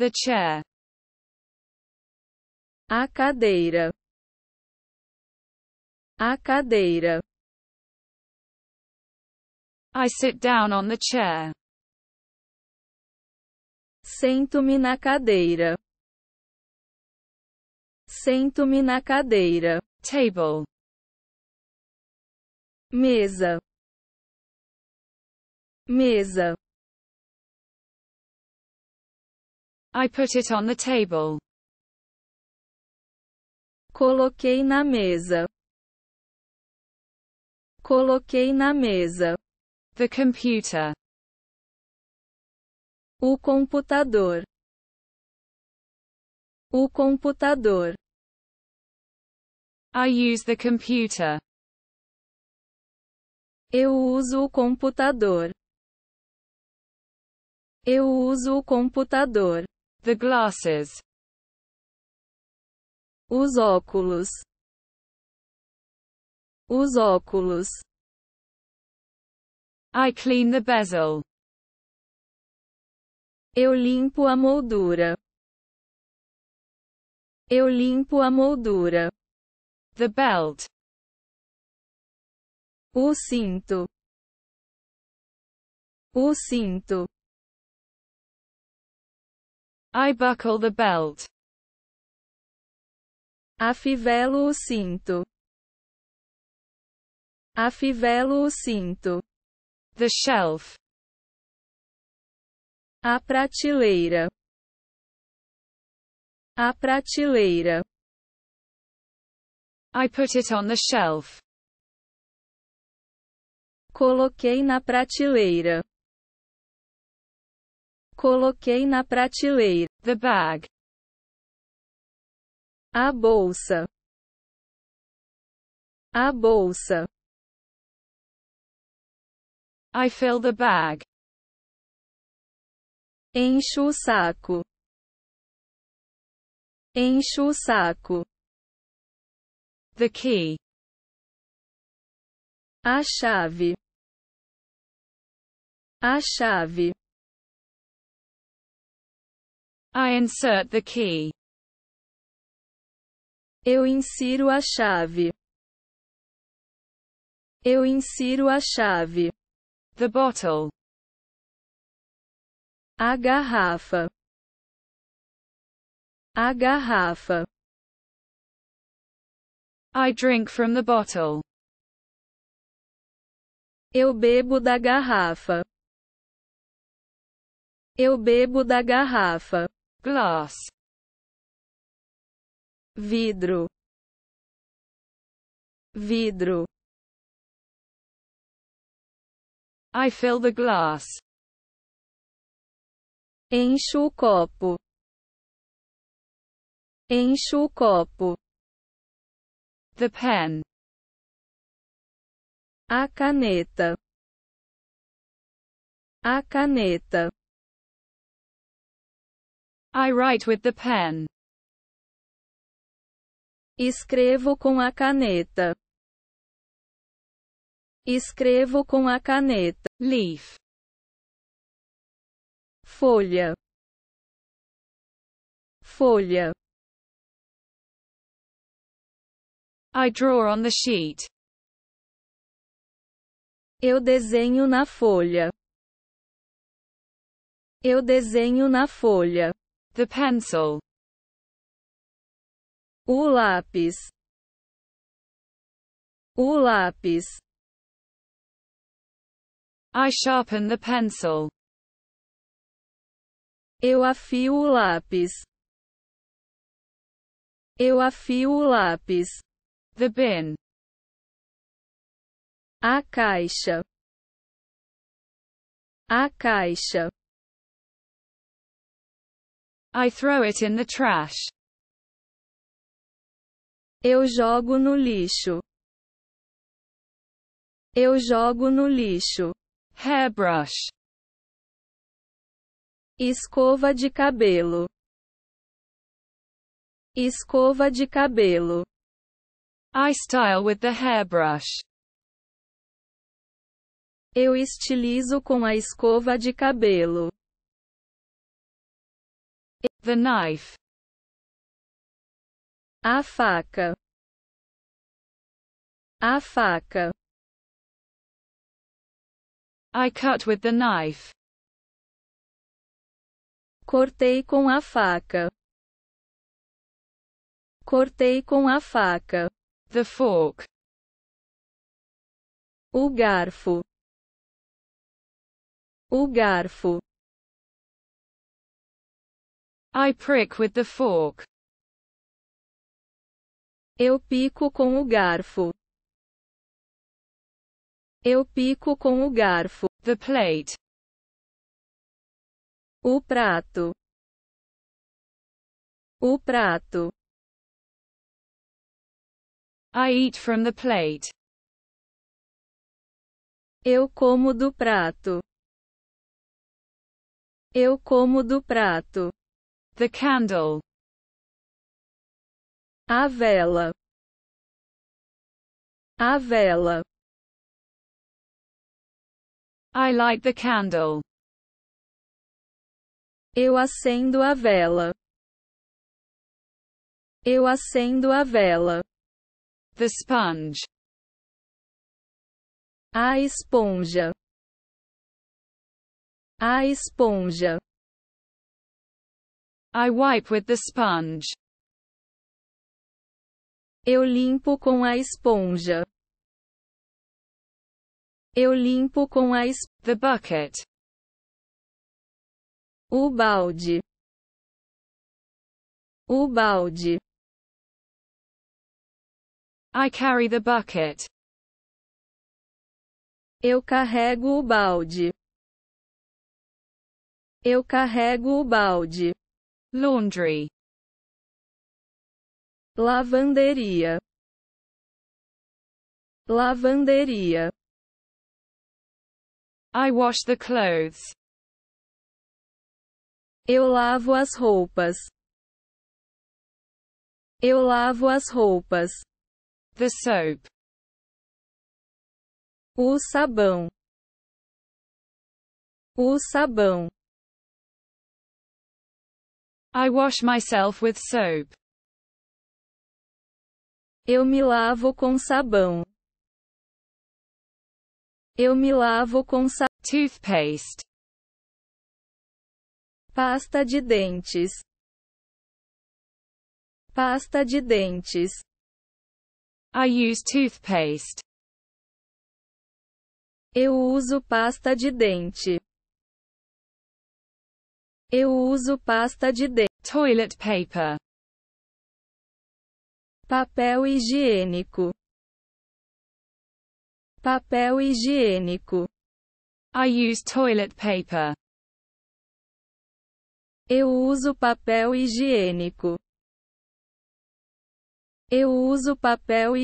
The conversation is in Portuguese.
The chair. A cadeira. A cadeira. I sit down on the chair. Sento-me na cadeira. Sento-me na cadeira. Table. Mesa. Mesa. I put it on the table. Coloquei na mesa. Coloquei na mesa. The computer. O computador. O computador. I use the computer. Eu uso o computador. Eu uso o computador. The glasses. Os óculos. Os óculos. I clean the bezel. Eu limpo a moldura. Eu limpo a moldura. The belt. O cinto. O cinto. I buckle the belt. Afivelo o cinto. Afivelo o cinto. The shelf. A prateleira. A prateleira. I put it on the shelf. Coloquei na prateleira. Coloquei na prateleira. The bag. A bolsa. A bolsa. I fill the bag. Encho o saco. Encho o saco. The key. A chave. A chave. I insert the key. Eu insiro a chave. Eu insiro a chave. The bottle. A garrafa. A garrafa. I drink from the bottle. Eu bebo da garrafa. Eu bebo da garrafa glass vidro vidro I fill the glass encho o copo encho o copo the pen a caneta a caneta I write with the pen. Escrevo com a caneta. Escrevo com a caneta. Leaf. Folha. Folha. I draw on the sheet. Eu desenho na folha. Eu desenho na folha. The pencil. O lápis. O lápis. I sharpen the pencil. Eu afio o lápis. Eu afio o lápis. The bin. A caixa. A caixa. I throw it in the trash. Eu jogo no lixo. Eu jogo no lixo. Hairbrush. Escova de cabelo. Escova de cabelo. I style with the hairbrush. Eu estilizo com a escova de cabelo. The knife. A faca. A faca. I cut with the knife. Cortei com a faca. Cortei com a faca. The fork. O garfo. O garfo. I prick with the fork. Eu pico com o garfo. Eu pico com o garfo. The plate. O prato. O prato. I eat from the plate. Eu como do prato. Eu como do prato. The candle. A vela. A vela. I light the candle. Eu acendo a vela. Eu acendo a vela. The sponge. A esponja. A esponja. I wipe with the sponge. Eu limpo com a esponja. Eu limpo com a esp the bucket. O balde. O balde. I carry the bucket. Eu carrego o balde. Eu carrego o balde laundry lavanderia lavanderia I wash the clothes eu lavo as roupas eu lavo as roupas the soap o sabão o sabão I wash myself with soap. Eu me lavo com sabão. Eu me lavo com sabão. Toothpaste. Pasta de dentes. Pasta de dentes. I use toothpaste. Eu uso pasta de dente. Eu uso pasta de dente. Toilet paper. Papel higiênico. Papel higiênico. I use toilet paper. Eu uso papel higiênico. Eu uso papel higiênico.